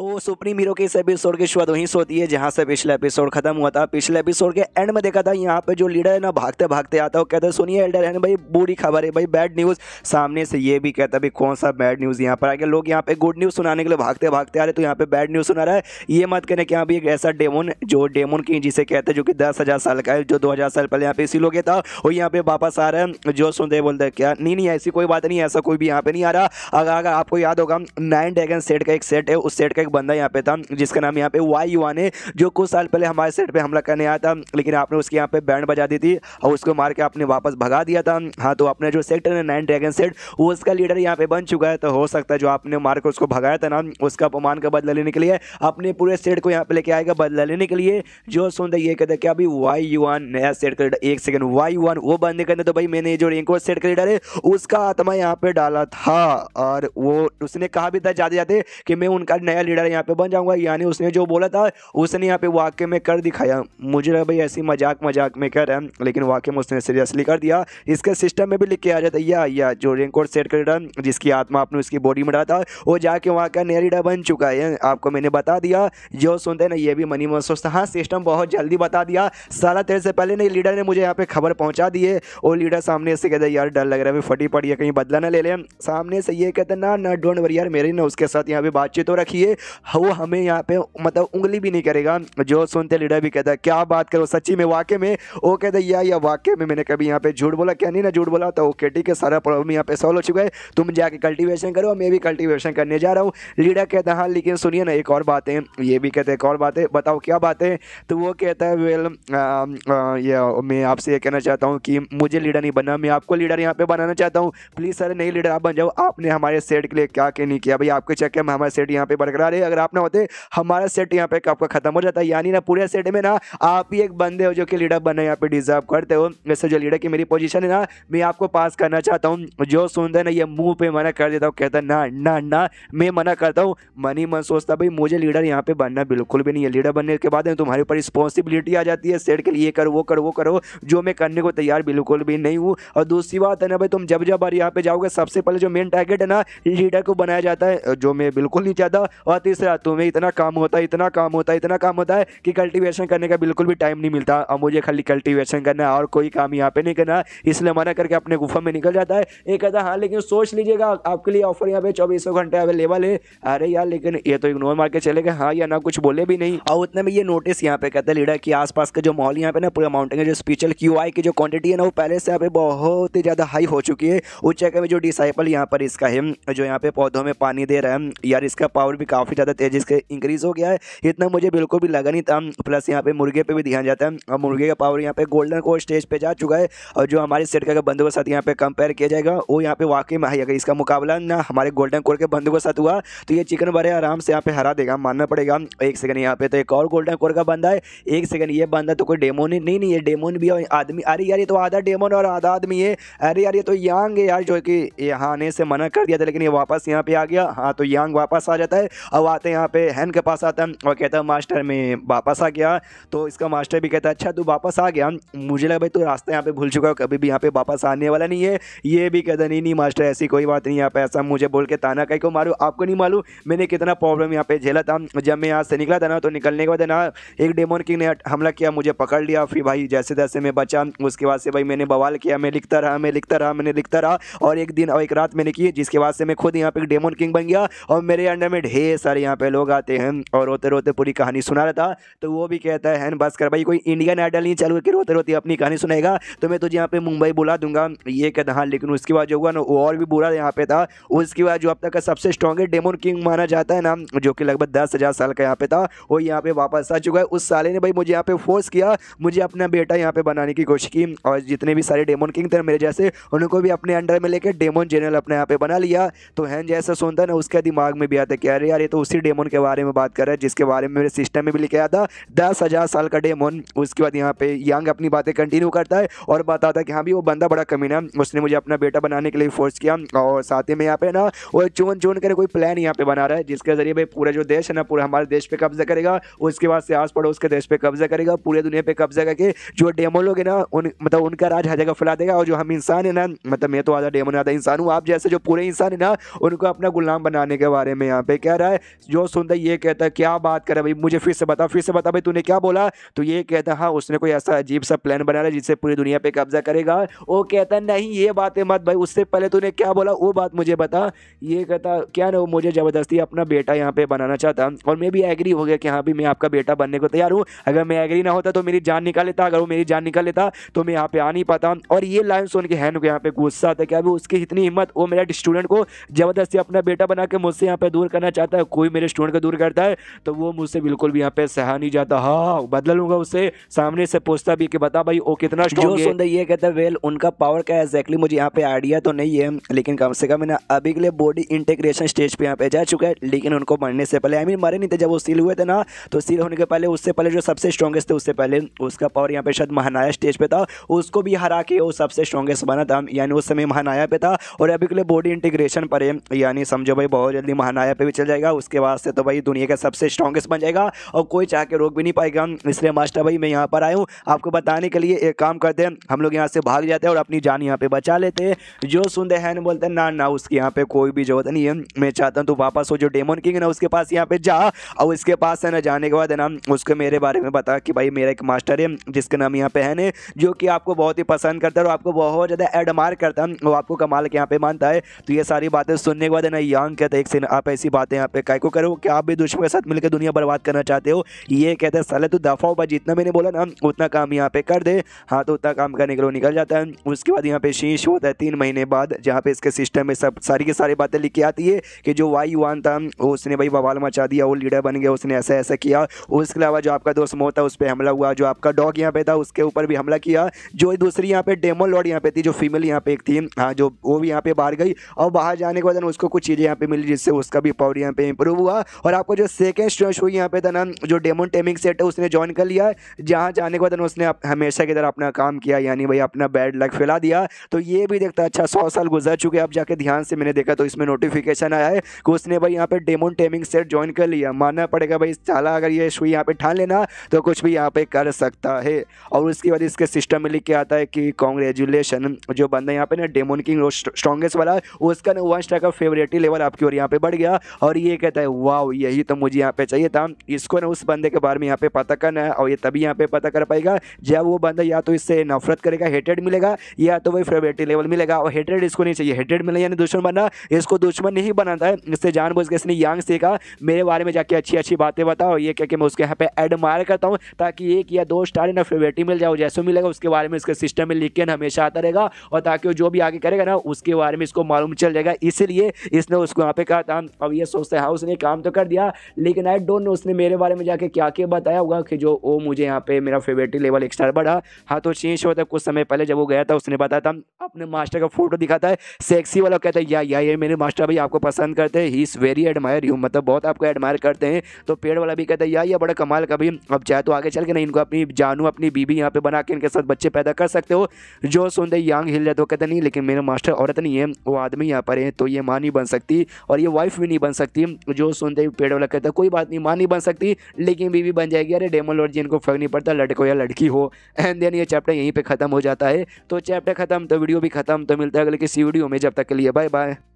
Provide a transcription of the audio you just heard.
तो supreme hero के इस एपिसोड की शुरुआत वहीं से होती है जहां से पिछले एपिसोड खत्म हुआ था पिछले एपिसोड के एंड में देखा था यहाँ पे जो लीडर है ना भागते भागते आता है कहते हैं सुनिए एल्डर है भाई बुरी खबर है भाई बैड न्यूज़ सामने से ये भी कहता है भाई कौन सा बैड न्यूज़ यहाँ पर आगे लोग यहाँ पे गुड न्यूज़ सुनाने के लिए भागते भागते आ रहे तो यहाँ पे बैड न्यूज़ सुना रहा है ये मत कहने कि यहाँ भी एक ऐसा डेमोन जो डेमोन की जिसे कहते हैं जो कि दस हज़ार साल का है जो दो हज़ार साल पहले यहाँ पे इसी लोग था और यहाँ पे वापस आ रहा है जो सुनते बोलते क्या नहीं नहीं ऐसी कोई बात नहीं ऐसा कोई भी यहाँ पे नहीं आ रहा अगर अगर आपको याद होगा नाइन डेगन सेट का एक सेट है उस सेट का एक बंदा यहाँ पे था जिसका नाम यहाँ पे वाई युवा ने जो कुछ साल पहले हमारे सेट पे हमला करने आया था लेकिन आपने उसके यहाँ पे बैंड बजा दी थी और उसको मार के आपने वापस भगा दिया था हाँ तो आपने जो सेक्टर है नाइन ड्रैगन सेट वो उसका लीडर यहाँ पे बन चुका है तो हो सकता है जो आपने मार के उसको भगाया था ना उसका अपमान का बदला लेने के लिए अपने पूरे सेट को यहाँ पे लेके आएगा बदला लेने के लिए जो सुनते ये कहते है कि अभी वाई युवान नया सेट का लीडर एक सेकंड वाई युवान वो बंदे का तो भाई मैंने जो रेंको सेट का लीडर है उसका आत्मा यहाँ पे डाला था और वो उसने कहा भी था जाते जाते कि मैं उनका नया लीडर यहाँ पे बन जाऊंगा यानी उसने जो बोला था उसने यहाँ पे वाक्य में कर दिखाया मुझे लगा भाई ऐसी मजाक मजाक में कर है लेकिन वाक्य में उसने सीरियसली कर दिया इसके सिस्टम में भी लिख के आ जाता या या जो रेन सेट कर जिसकी आत्मा आपने उसकी बॉडी में डाला था वो जाके वहाँ का नया लीडर बन चुका है आपको मैंने बता दिया जो सुनते ना ये भी मनी मन सोचता हाँ सिस्टम बहुत जल्दी बता दिया सारा तेरह से पहले नहीं लीडर ने मुझे यहाँ पे खबर पहुँचा दी और लीडर सामने से कहता यार डर लग रहा है फटी पड़ी है कहीं बदला ना ले लें सामने से ये कहते ना ना डोंट वरी यार मेरी ना उसके साथ यहाँ पे बातचीत तो रखी है वो हमें यहाँ पे मतलब उंगली भी नहीं करेगा जो सुनते लीडर भी कहता है क्या बात करो सच्ची में वाकई में वो कहता है या, या वाकई में मैंने कभी यहाँ पे झूठ बोला क्या नहीं ना झूठ बोला तो ओके ठीक है सारा प्रॉब्लम यहाँ पे सॉल्व हो चुका है तुम जाके कल्टिवेशन करो मैं भी कल्टिवेशन करने जा रहा हूँ लीडर कहता है हाँ लेकिन सुनिए ना एक और बात है ये भी कहते हैं एक और बात है बताओ क्या बात है तो वो कहता है वेल um, uh, मैं आपसे ये कहना चाहता हूँ कि मुझे लीडर नहीं बनना मैं आपको लीडर यहाँ पे बनाना चाहता हूँ प्लीज़ सर नहीं लीडर आप बन जाओ आपने हमारे सेट के लिए क्या क्या नहीं किया भाई आपके चक्कर में हमारे सेट यहाँ पे बरकरार सारे अगर आप ना होते हमारा सेट यहाँ पे आपका खत्म हो जाता है यानी ना पूरे सेट में ना आप ही एक बंदे हो जो कि लीडर बनना यहाँ पे डिजर्व करते हो वैसे जो लीडर की मेरी पोजिशन है ना मैं आपको पास करना चाहता हूँ जो सुनते हैं ना ये मुंह पे मना कर देता हूँ कहता ना ना ना मैं मना करता हूँ मन ही मन सोचता भाई मुझे लीडर यहाँ पे बनना बिल्कुल भी नहीं है लीडर बनने के बाद तुम्हारे ऊपर रिस्पॉन्सिबिलिटी आ जाती है सेट के लिए करो वो करो वो करो जो मैं करने को तैयार बिल्कुल भी नहीं हूँ और दूसरी बात है ना भाई तुम जब जब यहाँ पे जाओगे सबसे पहले जो मेन टारगेट है ना लीडर को बनाया जाता है जो मैं बिल्कुल नहीं चाहता और आती इस रातों में इतना काम होता है इतना काम होता है इतना काम होता है कि कल्टीवेशन करने का बिल्कुल भी टाइम नहीं मिलता और मुझे खाली कल्टीवेशन करना है और कोई काम यहाँ पे नहीं करना इसलिए मना करके अपने गुफा में निकल जाता है एक कहता हाँ लेकिन सोच लीजिएगा आपके लिए ऑफर यहाँ पे चौबीसों घंटे अवेलेबल है अरे यार लेकिन ये तो इग्नोर मार के चले गए हाँ या ना कुछ बोले भी नहीं और उतने में ये नोटिस यहाँ पे कहते हैं लीडर की आसपास का जो मॉल यहाँ पे ना पूरा माउंटेन का जो स्पीचल क्यू की जो क्वान्टिटी है ना वो पहले से यहाँ पे बहुत ही ज़्यादा हाई हो चुकी है उस जगह में जो डिसाइपल यहाँ पर इसका है जो यहाँ पे पौधों में पानी दे रहा है यार इसका पावर भी काफ़ी काफ़ी ज़्यादा तेजी से इंक्रीज़ हो गया है इतना मुझे बिल्कुल भी लगा नहीं था प्लस यहाँ पे मुर्गे पे भी ध्यान जाता है और मुर्गे का पावर यहाँ पे गोल्डन को स्टेज पे जा चुका है और जो हमारे सेट का बंधु के साथ यहाँ पे कंपेयर किया जाएगा वो यहाँ पे वाकई में हाई अगर इसका मुकाबला ना हमारे गोल्डन कोर के बंधु के साथ हुआ तो ये चिकन बड़े आराम से यहाँ पे हरा देगा मानना पड़ेगा एक सेकंड यहाँ पे तो एक और गोल्डन कोर का बंदा है एक सेकंड ये बंदा तो कोई डेमोन नहीं नहीं ये डेमोन भी है आदमी अरे यार ये तो आधा डेमोन और आधा आदमी है अरे यार ये तो यांग है यार जो कि यहाँ आने से मना कर दिया था लेकिन ये वापस यहाँ पे आ गया हाँ तो यांग वापस आ जाता है अब आते हैं यहाँ पे हैन के पास आता है और कहता है मास्टर मैं वापस आ गया तो इसका मास्टर भी कहता है अच्छा तू वापस आ गया मुझे लगा भाई तू रास्ता यहाँ पे भूल चुका है कभी भी यहाँ पे वापस आने वाला नहीं है ये भी कहता नहीं नहीं मास्टर ऐसी कोई बात नहीं यहाँ पे ऐसा मुझे बोल के ताना कहीं को मारू आपको नहीं मालूम मैंने कितना प्रॉब्लम यहाँ पे झेला था जब मैं यहाँ से निकला था ना तो निकलने के बाद ना एक डेमोन किंग ने हमला किया मुझे पकड़ लिया फिर भाई जैसे तैसे मैं बचा उसके बाद से भाई मैंने बवाल किया मैं लिखता रहा मैं लिखता रहा मैंने लिखता रहा और एक दिन और एक रात मैंने की जिसके बाद से मैं खुद यहाँ पे एक डेमोन किंग बन गया और मेरे अंडर में ढेर सारे यहाँ पे लोग आते हैं और रोते रोते पूरी कहानी सुना रहा था तो वो भी कहता है बस कर भाई कोई इंडियन आइडल नहीं चालू करके रोते रोते अपनी कहानी सुनेगा तो मैं तुझे यहाँ पे मुंबई बुला दूंगा ये कहता हाँ लेकिन उसके बाद जो हुआ ना वो और भी बुरा यहाँ पे था उसके बाद जो अब तक का सबसे स्ट्रॉन्ग डेमोन किंग माना जाता है ना जो कि लगभग दस हज़ार साल का यहाँ पे था वो यहाँ पे वापस आ चुका है उस साले ने भाई मुझे यहाँ पे फोर्स किया मुझे अपना बेटा यहाँ पे बनाने की कोशिश की और जितने भी सारे डेमोन किंग थे मेरे जैसे उनको भी अपने अंडर में लेकर डेमोन जनरल अपने यहाँ पे बना लिया तो हैं जैसा सुनता ना उसके दिमाग में भी आता है कि अरे यार ये तो उसी डेमोन के बारे में बात कर रहा है जिसके बारे में मेरे सिस्टम में भी लिखा था दस हज़ार साल का डेमोन उसके बाद यहाँ पे यंग अपनी बातें कंटिन्यू करता है और बताता है कि हाँ भी वो बंदा बड़ा ना उसने मुझे अपना बेटा बनाने के लिए फोर्स किया और साथ ही में यहाँ पे ना वो चुन चुन कर कोई प्लान यहाँ पे बना रहा है जिसके जरिए भाई पूरा जो देश है ना पूरा हमारे देश पे कब्जा करेगा उसके बाद से आस पड़ोस के देश पे कब्जा करेगा पूरे दुनिया पर कब्जा करके जो डेमो लोग हैं ना उन मतलब उनका राज हर जगह फैला देगा और जो हम इंसान है ना मतलब मैं तो आधा डेमो आधा इंसान हूँ आप जैसे जो पूरे इंसान है ना उनको अपना गुलाम बनाने के बारे में यहाँ पे कह रहा है जो सुनता है ये कहता है क्या बात करे भाई मुझे फिर से बता फिर से बता भाई तूने क्या बोला तो ये कहता हाँ उसने कोई ऐसा अजीब सा प्लान बना रहा जिससे पूरी दुनिया पर कब्जा करेगा वो कहता नहीं ये बातें मत भाई उससे पहले तूने क्या बोला वो बात मुझे बता ये कहता क्या ना वो मुझे ज़बरदस्ती अपना बेटा यहाँ पर बनाना चाहता और मैं भी एग्री हो गया कि हाँ भी मैं आपका बेटा बनने को तैयार हूँ अगर मैं एग्री ना होता तो मेरी जान निकाल लेता अगर वो मेरी जान निकाल लेता तो मैं यहाँ पे आ नहीं पाता और ये लाइन सुन के हैन को यहाँ पे गुस्सा आता क्या अभी उसकी इतनी हिम्मत वो मेरा स्टूडेंट को ज़बरदस्ती अपना बेटा बना के मुझसे यहाँ पे दूर करना चाहता है कोई मेरे स्टूडेंट को दूर करता है तो वो मुझसे बिल्कुल भी यहाँ पे सहा नहीं जाता हाँ बदल लूंगा उससे सामने से पूछता भी कि बता भाई वो कितना जो सुंदर ये कहता है वेल उनका पावर क्या एग्जैक्टली मुझे यहाँ पे आइडिया तो नहीं है लेकिन कम से कम ना अभी के लिए बॉडी इंटेग्रेशन स्टेज पे यहाँ पे जा चुका है लेकिन उनको मरने से पहले आई मीन मरे नहीं थे जब वो सील हुए थे ना तो सील होने के पहले उससे पहले जो सबसे स्ट्रॉगेस्ट थे उससे पहले उसका पावर यहाँ पे शायद महानाया स्टेज पे था उसको भी हरा के वो सबसे स्ट्रॉगेस्ट बना था यानी उस समय महानाया पे था और अभी के लिए बॉडी इंटीग्रेशन पर है यानी समझो भाई बहुत जल्दी महानाया पे भी चल जाएगा उसके बाद से तो भाई दुनिया का सबसे स्ट्रॉगेस्ट बन जाएगा और कोई चाह के रोक भी नहीं पाएगा इसलिए मास्टर भाई मैं यहाँ पर आया हूँ आपको बताने के लिए एक काम करते हैं हम लोग यहाँ से भाग जाते हैं और अपनी जान यहाँ पर बचा लेते हैं जो सुनते हैं ना बोलते हैं ना ना उसकी यहाँ पर कोई भी जरूरत नहीं है मैं चाहता हूँ तो वापस हो जो डेमोन किंग है ना उसके पास यहाँ पर जा और उसके पास है ना जाने के बाद है ना उसके मेरे बारे में बता कि भाई मेरा एक मास्टर है जिसका नाम यहाँ पर है जो कि आपको बहुत ही पसंद करता है और आपको बहुत ज़्यादा एडमार करता है वो आपको कमाल के यहाँ पे मानता है तो ये सारी बातें सुनने के बाद है ना यंग कहते हैं एक सीन आप ऐसी बातें यहाँ पे काय को करो क्या आप भी दुश्मन के साथ मिलकर दुनिया बर्बाद करना चाहते हो ये कहता है साले तू तो दफा हो जितना मैंने बोला ना उतना काम यहाँ पे कर दे हाँ तो उतना काम करने के लिए निकल जाता है उसके बाद यहाँ पे शीश होता है तीन महीने बाद जहाँ पे इसके सिस्टम में सब सारी की सारी बातें लिखी आती है कि जो वाई वन था उसने भाई बवाल मचा दिया वो लीडर बन गया उसने ऐसा ऐसा किया उसके अलावा जो आपका दोस्त मोह था उस पर हमला हुआ जो आपका डॉग यहाँ पे था उसके ऊपर भी हमला किया जो दूसरी यहाँ पे डेमो लॉर्ड यहाँ पे थी जो फीमेल यहाँ पे एक थी हाँ जो वो भी यहाँ पे बाहर गई और बाहर जाने के बाद उसको कुछ चीज़ें यहाँ पे मिली जिससे उसका भी पावर यहाँ पे इंप्रूव हुआ और आपको जो सेकेंड स्टोर शो यहाँ पे था ना जो डेमोन टेमिंग सेट है उसने ज्वाइन कर लिया जहाँ जाने के बाद ना उसने हमेशा की तरह अपना काम किया यानी भाई अपना बैड लक फैला दिया तो ये भी देखता अच्छा सौ साल गुजर चुके अब जाके ध्यान से मैंने देखा तो इसमें नोटिफिकेशन आया है कि उसने भाई यहाँ पे डेमोन टेमिंग सेट ज्वाइन कर लिया मानना पड़ेगा भाई चाला अगर ये शो यहाँ पे ठान लेना तो कुछ भी यहाँ पे कर सकता है और उसके बाद इसके सिस्टम में लिख के आता है कि कॉन्ग्रेचुलेसन जो बंदा यहाँ पे ना डेमोन किंग स्ट्रॉन्गेस्ट वाला उसका ना वन स्टार का फेवरेटी लेवल आपकी ओर यहाँ पे बढ़ गया और ये कहता है वाह यही तो मुझे यहाँ पे चाहिए था इसको ना उस बंदे के बारे में यहाँ पे पता करना है और ये तभी यहाँ पे पता कर पाएगा जब वो बंदा या तो इससे नफरत करेगा हेटेड मिलेगा या तो वही फेवरेटी लेवल मिलेगा और हेटेड इसको नहीं चाहिए हेटेड मिले यानी दुश्मन बनना इसको दुश्मन नहीं बनाता है इससे जानबूझ के इसने यांग से कहा मेरे बारे में जाके अच्छी अच्छी बातें बताओ ये क्या कि मैं उसके यहाँ पे एडमायर करता हूँ ताकि एक या दो स्टार ना फेवरेटी मिल जाए जैसे मिलेगा उसके बारे में इसके सिस्टम में लिख के हमेशा आता रहेगा और ताकि वो जो भी आगे करेगा ना उसके बारे में इसको मालूम चल जाएगा इसीलिए इसने उसको यहाँ पे कहा था अब ये सोचते हैं हाँ, उसने काम तो कर दिया लेकिन आई डोंट नो उसने मेरे बारे में जाके क्या क्या बताया होगा कि जो वो मुझे यहाँ पे मेरा फेवरेट लेवल एक स्टार बढ़ा हाँ तो चेंज होता कुछ समय पहले जब वो गया था उसने बताया था अपने मास्टर का फोटो दिखाता है सेक्सी वाला कहता है या या ये मेरे मास्टर भाई आपको पसंद करते हैं he is very admire you मतलब बहुत आपको एडमायर करते हैं तो पेड़ वाला भी कहता है या या बड़ा कमाल का भी अब चाहे तो आगे चल के नहीं इनको अपनी जानू अपनी बीबी यहाँ पे बना के इनके साथ बच्चे पैदा कर सकते हो जो सुनते यंग हिल जाते हो कहते नहीं लेकिन मेरे मास्टर औरत नहीं है वो आदमी यहाँ पर है तो ये माँ नहीं बन सकती और ये वाइफ भी नहीं बन सकती जो सुनते ही पेड़ वाला कहता कोई बात नहीं माँ नहीं बन सकती लेकिन बीवी बन जाएगी अरे डेमो लॉर्ड जी इनको फर्क नहीं पड़ता लड़को या लड़की हो एंड देन ये चैप्टर यहीं पर खत्म हो जाता है तो चैप्टर खत्म तो वीडियो भी खत्म तो मिलता है अगले किसी वीडियो में जब तक के लिए बाय बाय